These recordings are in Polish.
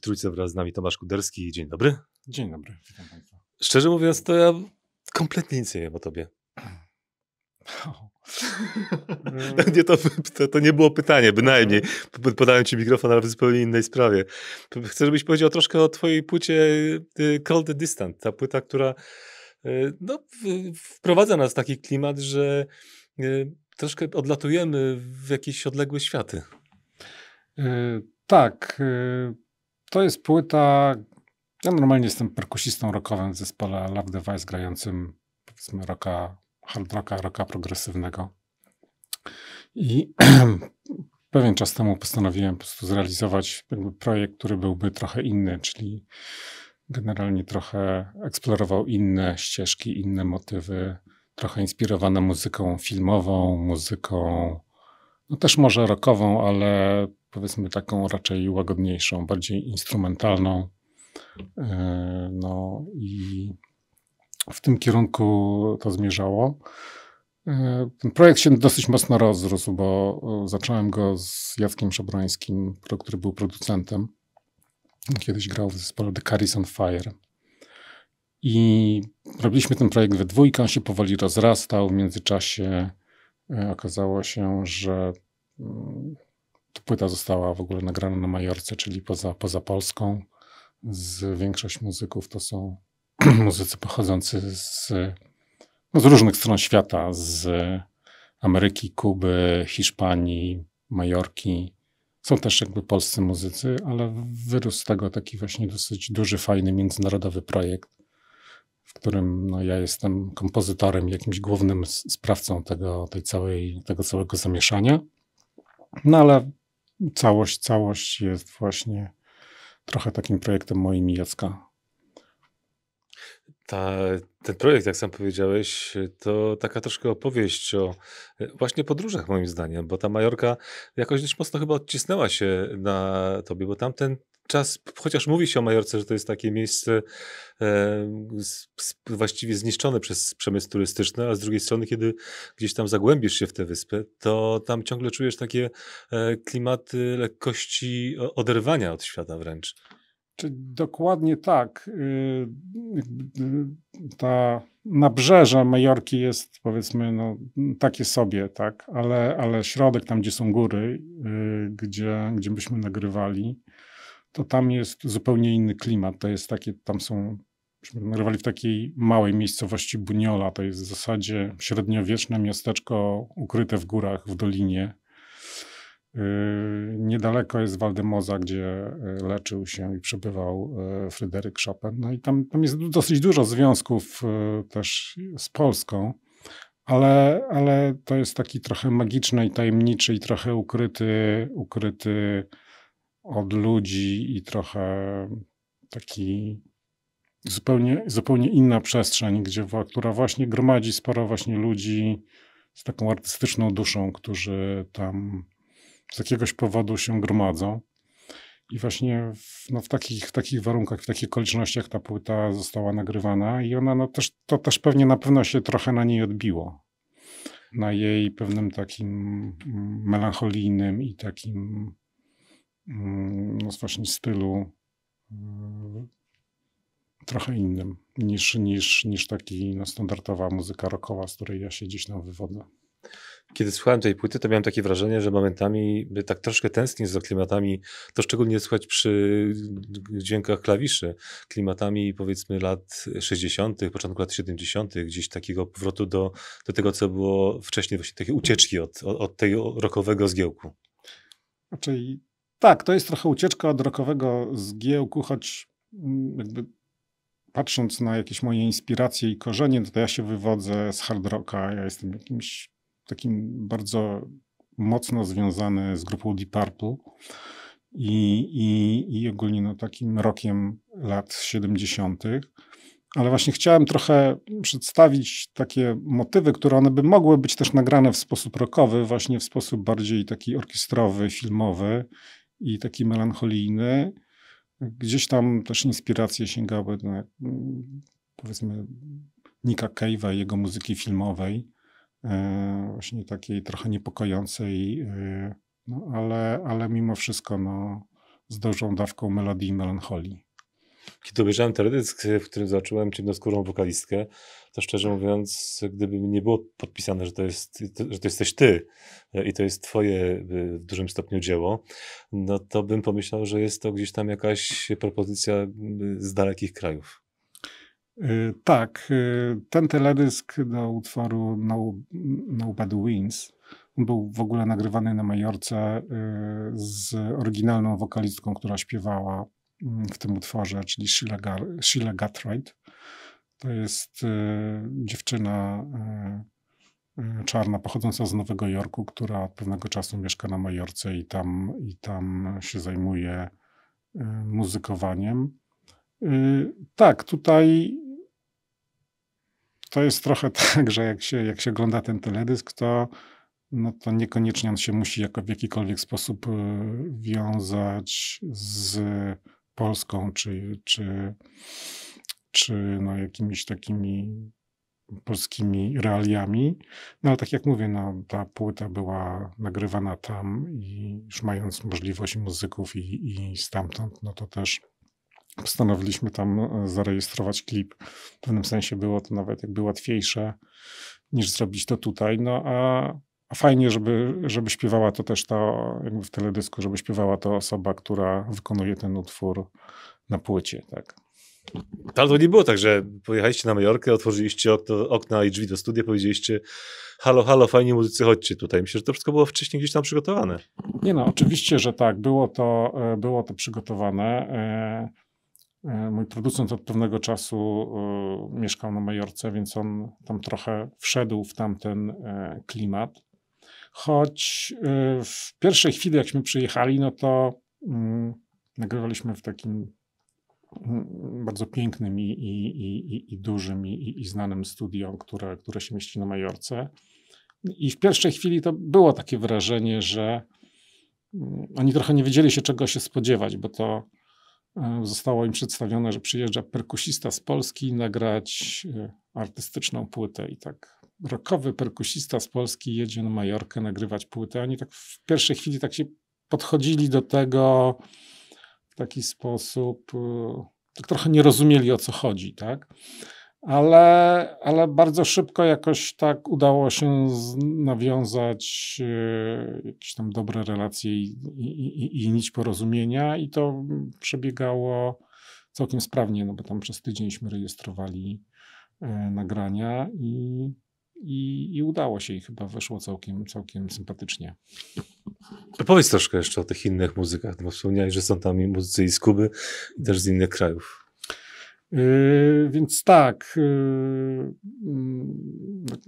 W trójce wraz z nami Tomasz Kuderski. Dzień dobry. Dzień dobry, witam Państwa. Szczerze mówiąc, to ja kompletnie nic nie wiem o tobie. Oh. nie, to, to, to, nie było pytanie, bynajmniej. Podałem ci mikrofon, ale w zupełnie innej sprawie. Chcę, żebyś powiedział troszkę o twojej płycie y, Cold the Distant. Ta płyta, która y, no, wprowadza nas w taki klimat, że y, troszkę odlatujemy w jakieś odległe światy. Yy, tak. Yy to jest płyta. Ja normalnie jestem perkusistą rockowym w zespole Love Device grającym powiedzmy rocka, hard rocka, rocka progresywnego. I pewien czas temu postanowiłem po prostu zrealizować projekt, który byłby trochę inny, czyli generalnie trochę eksplorował inne ścieżki, inne motywy, trochę inspirowane muzyką filmową, muzyką no też może rockową, ale powiedzmy taką raczej łagodniejszą, bardziej instrumentalną. E, no i w tym kierunku to zmierzało. E, ten projekt się dosyć mocno rozrósł, bo e, zacząłem go z Jackiem Szabrońskim, który był producentem. Kiedyś grał w zespole The Carries on Fire. I robiliśmy ten projekt we dwójkę, on się powoli rozrastał. W międzyczasie okazało się, że mm, Płyta została w ogóle nagrana na Majorce, czyli poza, poza Polską. Z większość muzyków to są muzycy pochodzący z, no z różnych stron świata, z Ameryki, Kuby, Hiszpanii, Majorki. Są też jakby polscy muzycy, ale wyrósł z tego taki właśnie dosyć duży, fajny międzynarodowy projekt, w którym no, ja jestem kompozytorem, jakimś głównym sprawcą tego, tej całej, tego całego zamieszania. No ale całość, całość jest właśnie trochę takim projektem moim i Jacka. Ta, ten projekt, jak sam powiedziałeś, to taka troszkę opowieść o właśnie podróżach, moim zdaniem, bo ta Majorka jakoś dość mocno chyba odcisnęła się na tobie, bo tamten czas, chociaż mówi się o Majorce, że to jest takie miejsce e, właściwie zniszczone przez przemysł turystyczny, a z drugiej strony, kiedy gdzieś tam zagłębisz się w tę wyspę, to tam ciągle czujesz takie e, klimaty lekkości oderwania od świata wręcz. Czy dokładnie tak. Y, y, ta nabrzeże Majorki jest powiedzmy no, takie sobie, tak? ale, ale środek tam, gdzie są góry, y, gdzie, gdzie byśmy nagrywali, to tam jest zupełnie inny klimat. To jest takie, tam są, myśmy w takiej małej miejscowości Buniola. To jest w zasadzie średniowieczne miasteczko ukryte w górach, w dolinie. Yy, niedaleko jest Waldemoza, gdzie yy, leczył się i przebywał yy, Fryderyk Chopin. No i tam, tam jest dosyć dużo związków yy, też z Polską, ale, ale to jest taki trochę magiczny i tajemniczy i trochę ukryty, ukryty od ludzi i trochę taki zupełnie, zupełnie inna przestrzeń, gdzie, która właśnie gromadzi sporo właśnie ludzi z taką artystyczną duszą, którzy tam z jakiegoś powodu się gromadzą. I właśnie w, no, w, takich, w takich warunkach, w takich okolicznościach ta płyta została nagrywana i ona no, też, to też pewnie na pewno się trochę na niej odbiło. Na jej pewnym takim mm, melancholijnym i takim Mm, no, właśnie stylu mm, trochę innym niż, niż, niż taki no, standardowa muzyka rockowa, z której ja się gdzieś tam wywodzę. Kiedy słuchałem tej płyty, to miałem takie wrażenie, że momentami tak troszkę tęsknię za klimatami, to szczególnie słychać przy dźwiękach klawiszy, klimatami powiedzmy lat 60., początku lat 70., gdzieś takiego powrotu do, do tego, co było wcześniej, właśnie takie ucieczki od, od, od tego rokowego zgiełku. Raczej znaczy, tak, to jest trochę ucieczka od rokowego zgiełku, choć mm, jakby patrząc na jakieś moje inspiracje i korzenie, no to ja się wywodzę z hard rocka. Ja jestem jakimś takim bardzo mocno związany z grupą Deep Purple i, i, i ogólnie no, takim rokiem lat 70. Ale właśnie chciałem trochę przedstawić takie motywy, które one by mogły być też nagrane w sposób rockowy, właśnie w sposób bardziej taki orkiestrowy, filmowy i taki melancholijny. Gdzieś tam też inspiracje sięgały do, powiedzmy Nika Cave'a i jego muzyki filmowej, e, właśnie takiej trochę niepokojącej, e, no ale, ale mimo wszystko no, z dużą dawką melodii i melancholii. Kiedy obejrzałem teledysk, w którym zobaczyłem ciemnoskórą wokalistkę, to szczerze tak. mówiąc, gdyby nie było podpisane, że to, jest, że to jesteś ty e, i to jest twoje e, w dużym stopniu dzieło, no to bym pomyślał, że jest to gdzieś tam jakaś propozycja z dalekich krajów. E, tak, ten teledysk do utworu No, no Bad Wins był w ogóle nagrywany na Majorce z oryginalną wokalistką, która śpiewała w tym utworze, czyli Sheila, Guthright. To jest e, dziewczyna e, e, czarna pochodząca z Nowego Jorku, która od pewnego czasu mieszka na Majorce i tam, i tam się zajmuje muzykowaniem. Tak, tutaj to jest trochę tak, że jak się, jak się ogląda ten teledysk, to, no to niekoniecznie on się musi jako w jakikolwiek sposób wiązać z Polską, czy, czy, czy no jakimiś takimi polskimi realiami. No ale tak jak mówię, no, ta płyta była nagrywana tam i już mając możliwość muzyków i, i stamtąd, no to też postanowiliśmy tam e, zarejestrować klip. W pewnym sensie było to nawet jakby łatwiejsze niż zrobić to tutaj. No a a fajnie, żeby, żeby śpiewała to też ta, jakby w teledysku, żeby śpiewała to osoba, która wykonuje ten utwór na płycie, tak. Ale to nie było tak, że pojechaliście na Majorkę, otworzyliście okno, okna i drzwi do studia, powiedzieliście halo, halo, fajni muzycy, chodźcie tutaj. Myślę, że to wszystko było wcześniej gdzieś tam przygotowane. Nie no, oczywiście, że tak. Było to, e, było to przygotowane. E, e, mój producent od pewnego czasu mieszkał na Majorce, więc on tam trochę wszedł w tamten klimat. Choć y, w pierwszej chwili, jakśmy przyjechali, no to mm, nagrywaliśmy w takim mm, bardzo pięknym i, i, i, i dużym i, znanym studio, które, które się mieści na Majorce. I w pierwszej chwili to było takie wrażenie, że mm, oni trochę nie wiedzieli się czego się spodziewać, bo to y, zostało im przedstawione, że przyjeżdża perkusista z Polski nagrać y, artystyczną płytę i tak rokowy perkusista z Polski jedzie na Majorkę nagrywać płytę. Oni tak w pierwszej chwili tak się podchodzili do tego w taki sposób, y, tak trochę nie rozumieli o co chodzi, tak? Ale, ale bardzo szybko jakoś tak udało się nawiązać y, jakieś tam dobre relacje i, i, i nić porozumienia, i to przebiegało całkiem sprawnie, no bo tam przez tydzieńśmy rejestrowali y, nagrania i i, I udało się i chyba wyszło całkiem, całkiem sympatycznie. Powiedz troszkę jeszcze o tych innych muzykach, no bo wspomniałeś, że są tam i muzycy i z Kuby, i też z innych krajów. Yy, więc tak, yy,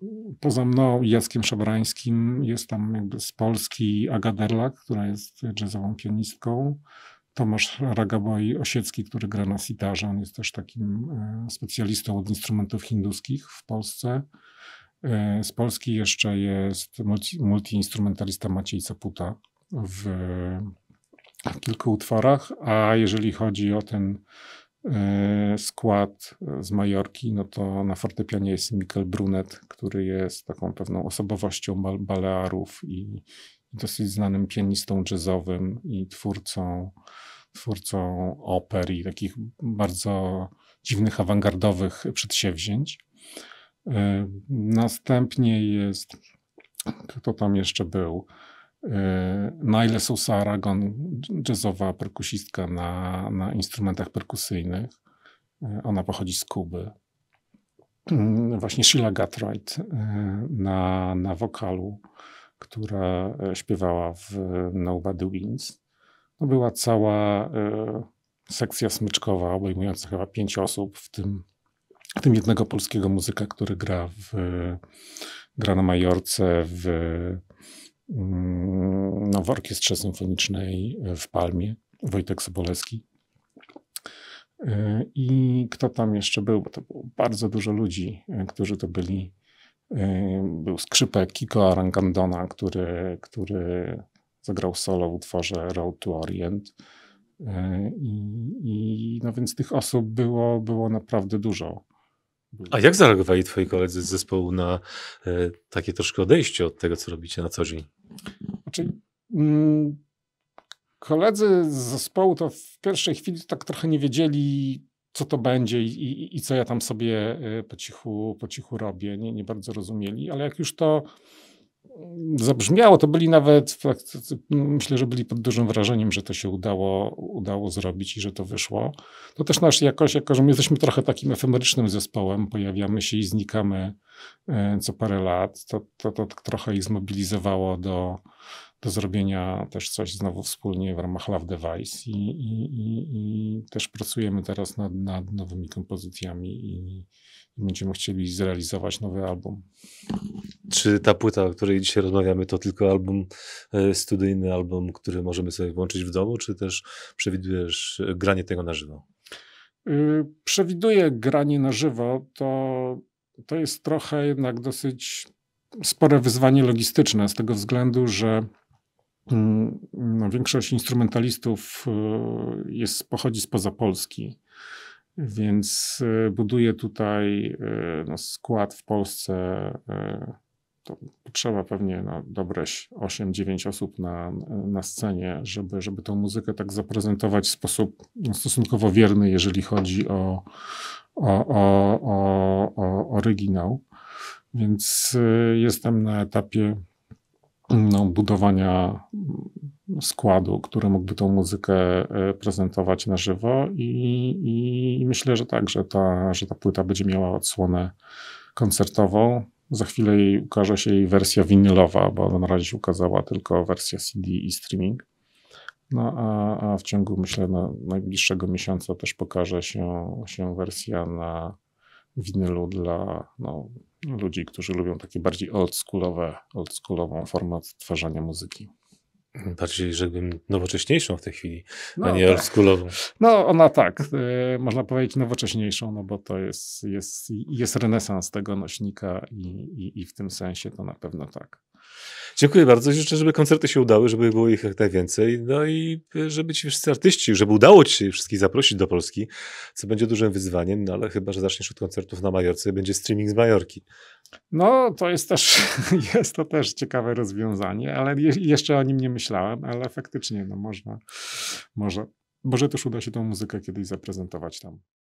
yy, poza mną i Jackiem Szabrańskim jest tam jakby z Polski Aga Derlak, która jest jazzową pianistką. Tomasz Ragaboi Osiecki, który gra na sitarze, on jest też takim e, specjalistą od instrumentów hinduskich w Polsce. E, z Polski jeszcze jest multi, multiinstrumentalista Maciej Caputa w kilku utworach, a jeżeli chodzi o ten e, skład z Majorki, no to na fortepianie jest Mikkel Brunet, który jest taką pewną osobowością balearów i dosyć znanym pianistą jazzowym i twórcą, twórcą oper i takich bardzo dziwnych, awangardowych przedsięwzięć. Yy, następnie jest, kto tam jeszcze był? Yy, Nile Sousa Aragon, jazzowa perkusistka na, na instrumentach perkusyjnych. Yy, ona pochodzi z Kuby. Właśnie Sheila Gatright na, na wokalu, która śpiewała w Nobody Wins. No była cała sekcja smyczkowa obejmująca chyba pięć osób, w tym w tym jednego polskiego muzyka, który gra w, gra na Majorce w, mm, no, w orkiestrze symfonicznej w Palmie, Wojtek Sobolewski. E, I kto tam jeszcze był, bo to było bardzo dużo ludzi, e, którzy to byli. E, był skrzypek Kiko Arangandona, który, który zagrał solo w utworze Road to Orient. I, i no więc tych osób było, było naprawdę dużo. A jak zareagowali twoi koledzy z zespołu na e, takie troszkę odejście od tego, co robicie na co dzień? Znaczy, mm, koledzy z zespołu to w pierwszej chwili tak trochę nie wiedzieli, co to będzie i, i, i co ja tam sobie e, po cichu, po cichu robię. Nie, nie bardzo rozumieli, ale jak już to zabrzmiało, to byli nawet, myślę, że byli pod dużym wrażeniem, że to się udało, udało zrobić i że to wyszło. To też nasz jakoś, jako że my jesteśmy trochę takim efemerycznym zespołem, pojawiamy się i znikamy e, co parę lat, to, to, to tak trochę ich zmobilizowało do, do zrobienia też coś znowu wspólnie w ramach Love Device i, i, i, i też pracujemy teraz nad, nad nowymi kompozycjami i będziemy chcieli zrealizować nowy album. Czy ta płyta, o której dzisiaj rozmawiamy, to tylko album e, studyjny, album, który możemy sobie włączyć w domu, czy też przewidujesz e, granie tego na żywo? Y, przewiduję granie na żywo, to, to jest trochę jednak dosyć spore wyzwanie logistyczne z tego względu, że mm, no, większość instrumentalistów y, jest, pochodzi spoza Polski. Więc y, buduje tutaj y, no, skład w Polsce. Y, to potrzeba pewnie no, dobre 8-9 osób na, na scenie, żeby, żeby tą muzykę tak zaprezentować w sposób no, stosunkowo wierny, jeżeli chodzi o, o, o, o, o oryginał. Więc jestem na etapie no, budowania składu, który mógłby tą muzykę e, prezentować na żywo i, i myślę, że tak, że ta, że ta płyta będzie miała odsłonę koncertową. Za chwilę jej ukaże się jej wersja winylowa, bo na razie się ukazała tylko wersja CD i streaming. No a, a w ciągu, myślę, na najbliższego miesiąca też pokaże się, się wersja na winylu dla no, ludzi, którzy lubią takie bardziej oldschoolowe, oldschoolową formę tworzenia muzyki bardziej, żebym nowocześniejszą w tej chwili, no, a nie tak. oldschoolową. No ona tak, y, można powiedzieć nowocześniejszą, no bo to jest, jest, jest renesans tego nośnika i, i, i w tym sensie to na pewno tak. Dziękuję bardzo. Życzę, żeby koncerty się udały, żeby było ich jak najwięcej. No i e, żeby ci wszyscy artyści, żeby udało ci się wszystkich zaprosić do Polski, co będzie dużym wyzwaniem, no ale chyba, że zaczniesz od koncertów na Majorce, będzie streaming z Majorki. No, to jest też, jest to też ciekawe rozwiązanie, ale je, jeszcze o nim nie myślałem, ale faktycznie, no można, może, może też uda się tą muzykę kiedyś zaprezentować tam.